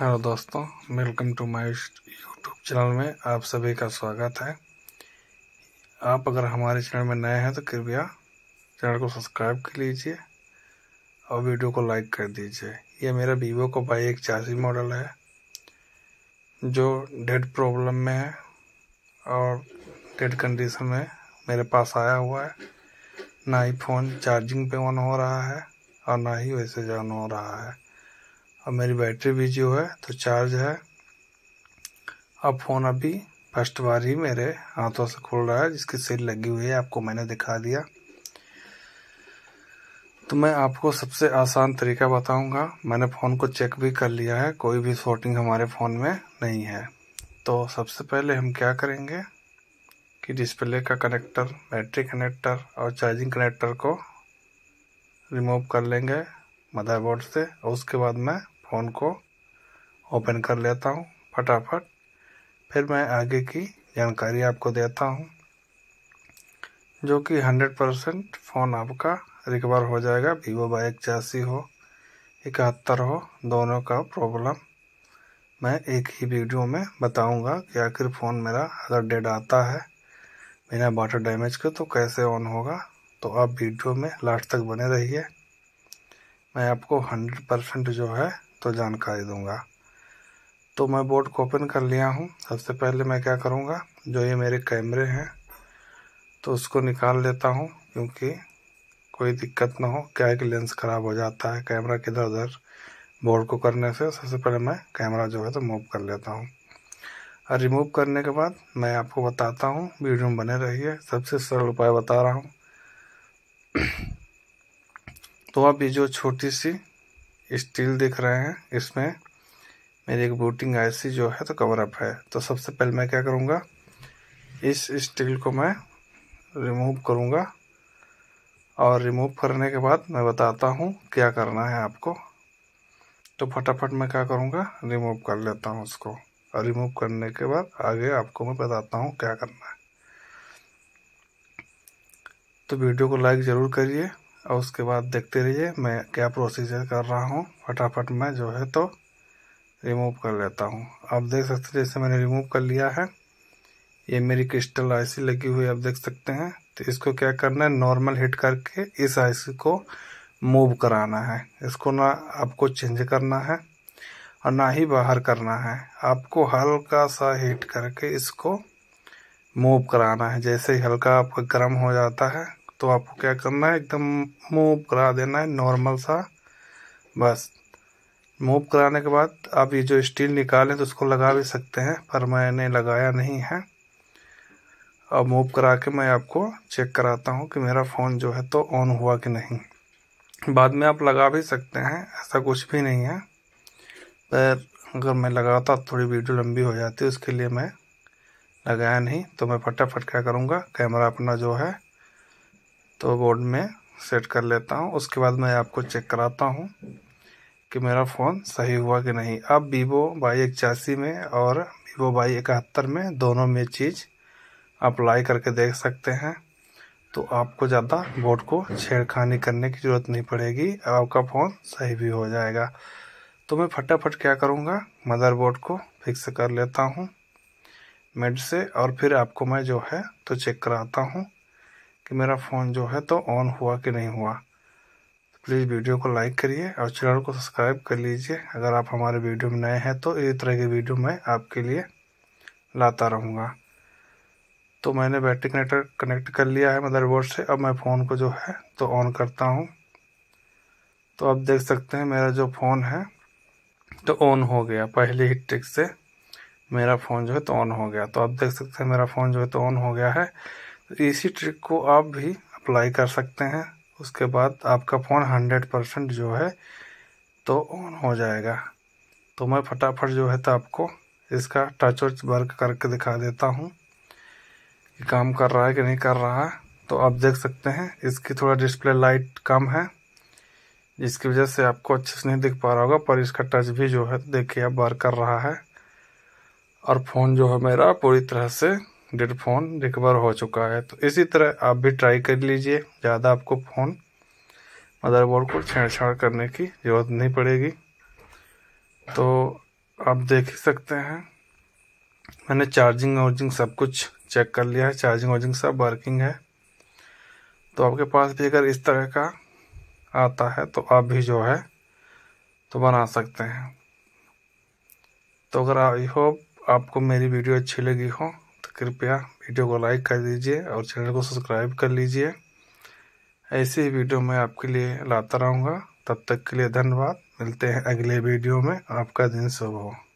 hello दोस्तों welcome to my YouTube channel में आप सभी का स्वागत है आप अगर हमारे चैनल में नए हैं तो कृपया चैनल को सब्सक्राइब कर लीजिए और वीडियो को लाइक कर दीजिए यह मेरा वीवो का बाई एक चासी मॉडल है जो डेड प्रॉब्लम में है और डेड कंडीशन में मेरे पास आया हुआ है ना ही फ़ोन चार्जिंग पे ऑन हो रहा है और ना ही वैसे ऑन हो रहा है और मेरी बैटरी भी जो है तो चार्ज है अब फ़ोन अभी फर्स्ट बार ही मेरे हाथों से खुल रहा है जिसकी सेल लगी हुई है आपको मैंने दिखा दिया तो मैं आपको सबसे आसान तरीका बताऊंगा मैंने फ़ोन को चेक भी कर लिया है कोई भी शॉर्टिंग हमारे फ़ोन में नहीं है तो सबसे पहले हम क्या करेंगे कि डिस्प्ले का कनेक्टर बैटरी कनेक्टर और चार्जिंग कनेक्टर को रिमूव कर लेंगे मदरबोर्ड से और उसके बाद मैं फ़ोन को ओपन कर लेता हूँ फटाफट फिर मैं आगे की जानकारी आपको देता हूँ जो कि हंड्रेड परसेंट फ़ोन आपका रिकवर हो जाएगा वीवो बाई इक्यासी हो इकहत्तर हो दोनों का प्रॉब्लम मैं एक ही वीडियो में बताऊंगा कि आखिर फ़ोन मेरा अगर डेड आता है बिना वाटर डैमेज के तो कैसे ऑन होगा तो आप वीडियो में लास्ट तक बने रहिए मैं आपको हंड्रेड परसेंट जो है तो जानकारी दूंगा तो मैं बोर्ड को ओपन कर लिया हूँ सबसे पहले मैं क्या करूँगा जो ये मेरे कैमरे हैं तो उसको निकाल लेता हूँ क्योंकि कोई दिक्कत ना हो क्या है कि लेंस ख़राब हो जाता है कैमरा किधर उधर बोर्ड को करने से सबसे पहले मैं कैमरा जो है तो मूव कर लेता हूँ और रिमूव करने के बाद मैं आपको बताता हूँ वीडियो में बने रहिए सबसे सरल उपाय बता रहा हूँ तो अब ये जो छोटी सी स्टील दिख रहे हैं इसमें मेरी एक बूटिंग आईसी जो है तो कवर अप है तो सबसे पहले मैं क्या करूँगा इस स्टील को मैं रिमूव करूँगा और रिमूव करने के बाद मैं बताता हूँ क्या करना है आपको तो फटाफट मैं क्या करूँगा रिमूव कर लेता हूँ उसको और रिमूव करने के बाद आगे आपको मैं बताता हूँ क्या करना है तो वीडियो को लाइक ज़रूर करिए और उसके बाद देखते रहिए मैं क्या प्रोसीजर कर रहा हूँ फटाफट मैं जो है तो रिमूव कर लेता हूँ आप देख सकते हैं जैसे मैंने रिमूव कर लिया है ये मेरी क्रिस्टल आईसी लगी हुई आप देख सकते हैं तो इसको क्या करना है नॉर्मल हिट करके इस आईसी को मूव कराना है इसको ना आपको चेंज करना है और ना ही बाहर करना है आपको हल्का सा हीट करके इसको मूव कराना है जैसे ही हल्का आपका गर्म हो जाता है तो आपको क्या करना है एकदम मूव करा देना है नॉर्मल सा बस मूव कराने के बाद आप ये जो स्टील निकालें तो उसको लगा भी सकते हैं पर मैंने लगाया नहीं है अब मूव करा के मैं आपको चेक कराता हूँ कि मेरा फ़ोन जो है तो ऑन हुआ कि नहीं बाद में आप लगा भी सकते हैं ऐसा कुछ भी नहीं है पर अगर मैं लगाता तो थोड़ी वीडियो लंबी हो जाती उसके लिए मैं लगाया नहीं तो मैं फटाफट क्या करूँगा कैमरा अपना जो है तो बोर्ड में सेट कर लेता हूँ उसके बाद मैं आपको चेक कराता हूँ कि मेरा फ़ोन सही हुआ कि नहीं अब वीवो बाई इक्यासी में और वीवो बाई इकहत्तर में दोनों में चीज़ अप्लाई करके देख सकते हैं तो आपको ज़्यादा बोर्ड को छेड़खानी करने की ज़रूरत नहीं पड़ेगी आपका फ़ोन सही भी हो जाएगा तो मैं फटाफट क्या करूँगा मदरबोर्ड को फिक्स कर लेता हूँ मेड से और फिर आपको मैं जो है तो चेक कराता हूँ कि मेरा फ़ोन जो है तो ऑन हुआ कि नहीं हुआ तो प्लीज़ वीडियो को लाइक करिए और चैनल को सब्सक्राइब कर लीजिए अगर आप हमारे वीडियो में नए हैं तो इस तरह की वीडियो मैं आपके लिए लाता रहूँगा तो मैंने बैटरी कनेक्टर कनेक्ट कर लिया है मदरबोर्ड से अब मैं फ़ोन को जो है तो ऑन करता हूँ तो आप देख सकते हैं मेरा जो फ़ोन है तो ऑन हो गया पहले ही ट्रिक से मेरा फ़ोन जो है तो ऑन हो गया तो आप देख सकते हैं मेरा फ़ोन जो है तो ऑन हो गया है तो इसी ट्रिक को आप भी अप्लाई कर सकते हैं उसके बाद आपका फ़ोन हंड्रेड परसेंट जो है तो ऑन हो जाएगा तो मैं फटाफट जो है तो आपको इसका टच वच वर्क करके दिखा देता हूँ कि काम कर रहा है कि नहीं कर रहा है तो आप देख सकते हैं इसकी थोड़ा डिस्प्ले लाइट कम है जिसकी वजह से आपको अच्छे से नहीं दिख पा रहा होगा पर इसका टच भी जो है देखिए आप वर्क कर रहा है और फ़ोन जो है मेरा पूरी तरह से डेड फ़ोन रिकवर हो चुका है तो इसी तरह आप भी ट्राई कर लीजिए ज़्यादा आपको फ़ोन मदरबोर्ड को छेड़छाड़ करने की ज़रूरत नहीं पड़ेगी तो आप देख ही सकते हैं मैंने चार्जिंग वार्जिंग सब कुछ चेक कर लिया है चार्जिंग वार्जिंग सब वर्किंग है तो आपके पास भी अगर इस तरह का आता है तो आप भी जो है तो बना सकते हैं तो अगर आई होप आपको मेरी वीडियो अच्छी लगी हो कृपया वीडियो को लाइक कर दीजिए और चैनल को सब्सक्राइब कर लीजिए ऐसे ही वीडियो मैं आपके लिए लाता रहूँगा तब तक के लिए धन्यवाद मिलते हैं अगले वीडियो में आपका दिन शुभ हो